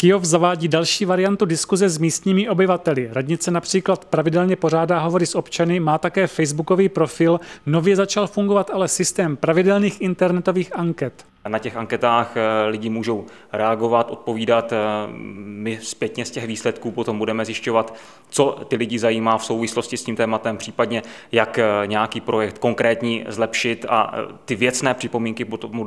Kijov zavádí další variantu diskuze s místními obyvateli. Radnice například pravidelně pořádá hovory s občany, má také facebookový profil, nově začal fungovat ale systém pravidelných internetových anket. Na těch anketách eh, lidi můžou reagovat, odpovídat. Eh, my zpětně z těch výsledků potom budeme zjišťovat, co ty lidi zajímá v souvislosti s tím tématem, případně jak eh, nějaký projekt konkrétní zlepšit a ty věcné připomínky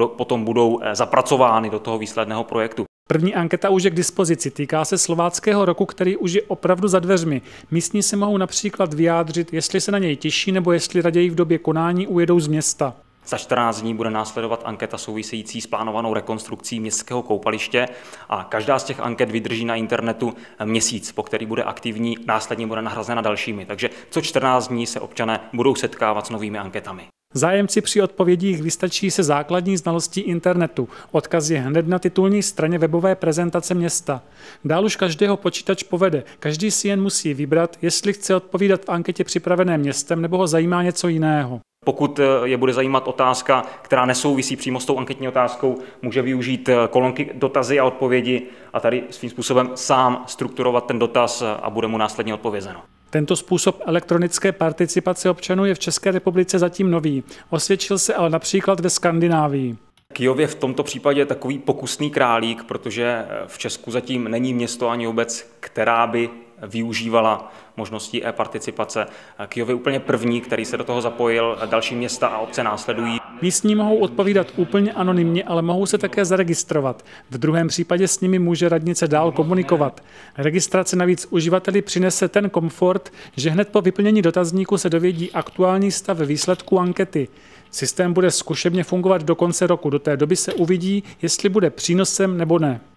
potom budou zapracovány do toho výsledného projektu. První anketa už je k dispozici, týká se slováckého roku, který už je opravdu za dveřmi. Místní se mohou například vyjádřit, jestli se na něj těší nebo jestli raději v době konání ujedou z města. Za 14 dní bude následovat anketa související s plánovanou rekonstrukcí městského koupaliště a každá z těch anket vydrží na internetu měsíc, po který bude aktivní, následně bude nahrazena dalšími. Takže co 14 dní se občané budou setkávat s novými anketami. Zájemci při odpovědích vystačí se základní znalostí internetu. Odkaz je hned na titulní straně webové prezentace města. Dál už každého počítač povede. Každý si jen musí vybrat, jestli chce odpovídat v anketě připravené městem nebo ho zajímá něco jiného. Pokud eh, je bude zajímat otázka, která nesouvisí přímo s tou anketní otázkou, může využít eh, kolonky dotazy a odpovědi a tady svým způsobem sám strukturovat ten dotaz eh, a bude mu následně odpovězeno. Tento způsob elektronické participace občanů je v České republice zatím nový. Osvědčil se ale například ve Skandinávii. Kijov je v tomto případě takový pokusný králík, protože eh, v Česku zatím není město ani obec, která by využívala možnosti e-participace. Kijov je úplně první, který se do toho zapojil, další města a obce následují. Místní mohou odpovídat úplně anonymně, ale mohou se také zaregistrovat. V druhém případě s nimi může radnice dál komunikovat. Registrace navíc uživateli přinese ten komfort, že hned po vyplnění dotazníku se dovědí aktuální stav výsledku ankety. Systém bude zkušebně fungovat do konce roku. Do té doby se uvidí, jestli bude přínosem nebo ne.